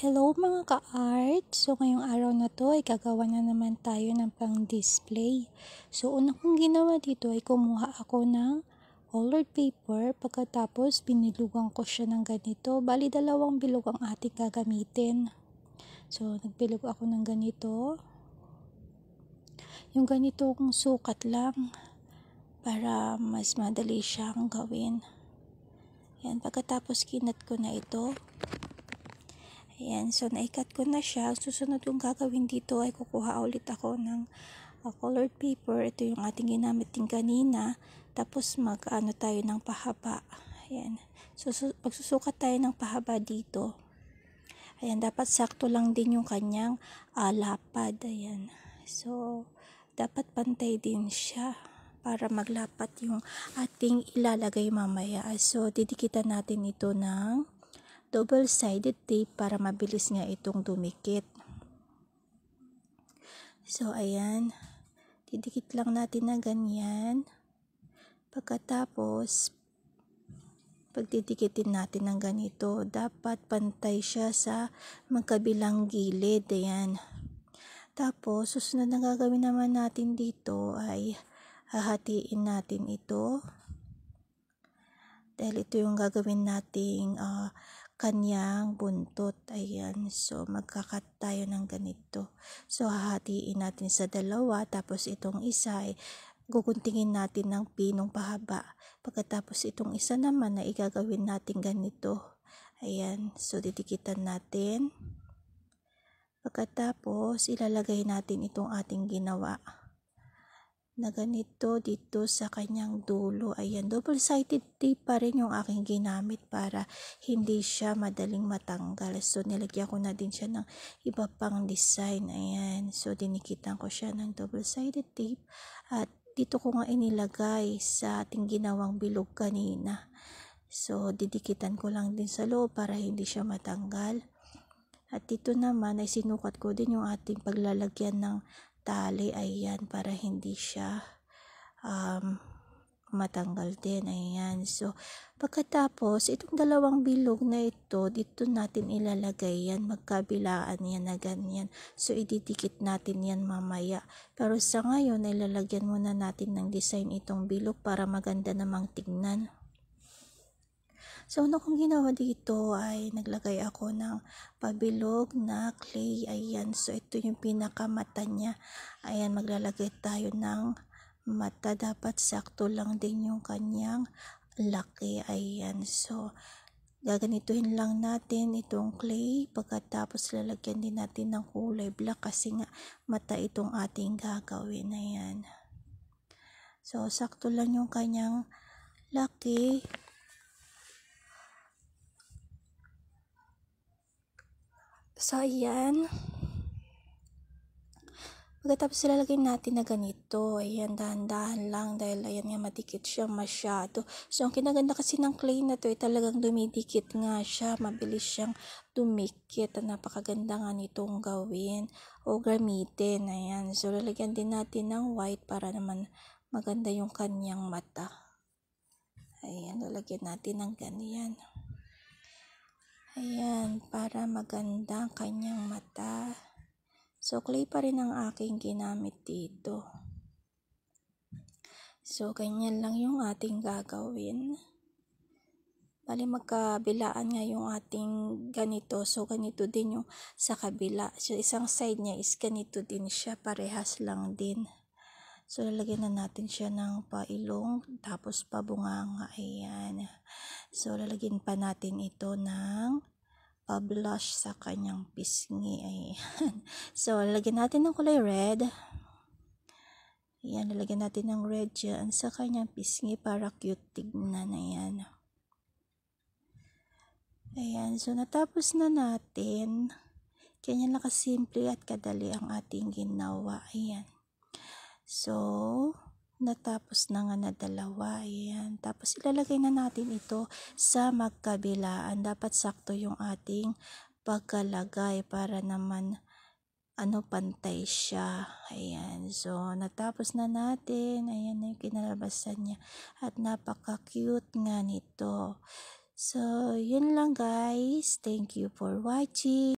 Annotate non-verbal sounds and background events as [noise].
Hello mga ka-art! So ngayong araw na to ay gagawa na naman tayo ng pang-display. So una kong ginawa dito ay kumuha ako ng colored paper. Pagkatapos binilugan ko siya ng ganito. Bali dalawang bilog ang ating gagamitin. So nagbilog ako ng ganito. Yung ganito kong sukat lang para mas madali siyang gawin. Yan, pagkatapos kinat ko na ito. Ayan, so naikat ko na siya. Ang susunod kong gagawin dito ay kukuha ulit ako ng uh, colored paper. Ito yung ating ginamit din kanina. Tapos mag-ano tayo ng pahaba. Ayan. So, so pagsusukat tayo ng pahaba dito. Ayan, dapat sakto lang din yung kanyang uh, lapad. Ayan. So, dapat pantay din siya para maglapat yung ating ilalagay mamaya. So, didikitan natin ito ng double-sided tape para mabilis nga itong dumikit. So, ayan. Didikit lang natin na ganyan. Pagkatapos, pagdidikitin natin ng ganito, dapat pantay siya sa magkabilang gilid. Ayan. Tapos, susunod na gagawin naman natin dito ay hahatiin natin ito. Dahil ito yung gagawin nating uh, kanyang buntot. Ayan. So, magkakat tayo ng ganito. So, hahatiin natin sa dalawa. Tapos, itong isa ay guguntingin natin ng pinong pahaba. Pagkatapos, itong isa naman na igagawin natin ganito. Ayan. So, didikitan natin. Pagkatapos, ilalagay natin itong ating ginawa na ganito dito sa kanyang dulo. Ayan, double-sided tape pa rin yung aking ginamit para hindi siya madaling matanggal. So, nilagyan ko na din siya ng iba pang design. Ayan, so dinikitan ko siya ng double-sided tape at dito ko nga inilagay sa ating ginawang bilog kanina. So, didikitan ko lang din sa loob para hindi siya matanggal. At dito naman ay sinukat ko din yung ating paglalagyan ng tali ayan para hindi siya um, matanggal din ayan so pagkatapos itong dalawang bilog na ito dito natin ilalagay yan magkabilaan yan na ganyan so ididikit natin yan mamaya pero sa ngayon ilalagyan muna natin ng design itong bilog para maganda namang tignan So, ano kong ginawa dito ay naglagay ako ng pabilog na clay. Ayan. So, ito yung pinakamata niya. Ayan, maglalagay tayo ng mata. Dapat sakto lang din yung kanyang laki. Ayan. So, gaganituhin lang natin itong clay. Pagkatapos, lalagyan din natin ng kulay black kasi nga mata itong ating gagawin. Ayan. So, sakto lang yung kanyang laki. So, ayan. Pagkatapos ilalagay natin na ganito, ayan, dahan-dahan lang dahil ayan nga madikit siya masyado. So, ang kinaganda kasi ng clay na to ay eh, talagang dumidikit nga siya, mabilis siyang dumikit. Napakaganda nga nitong gawin o gamitin, ayan. So, lalagyan din natin ng white para naman maganda yung kanyang mata. Ayan, lalagyan natin ng ganyan. Ayan, para maganda ang kanyang mata. So, clay pa rin ang aking ginamit dito. So, ganyan lang yung ating gagawin. Bali, magkabilaan nga yung ating ganito. So, ganito din yung sa kabila. So, isang side niya is ganito din siya. Parehas lang din. So, lalagyan na natin siya ng pailong, tapos pabunganga. Ayan. So, lalagyan pa natin ito ng pa-blush sa kanyang pisngi. Ayan. [laughs] So, lalagyan natin ng kulay red. Ayan, lalagyan natin ng red dyan sa kanyang pisngi para cute tignan. Ayan. Ayan. So, natapos na natin. Kanya lang kasimple at kadali ang ating ginawa. Ayan. So, natapos na nga na dalawa. Ayan. Tapos ilalagay na natin ito sa magkabilaan. Dapat sakto yung ating pagkalagay para naman ano pantay siya. Ayan. So, natapos na natin. Ayan na yung kinalabasan niya. At napaka-cute nga nito. So, yun lang guys. Thank you for watching.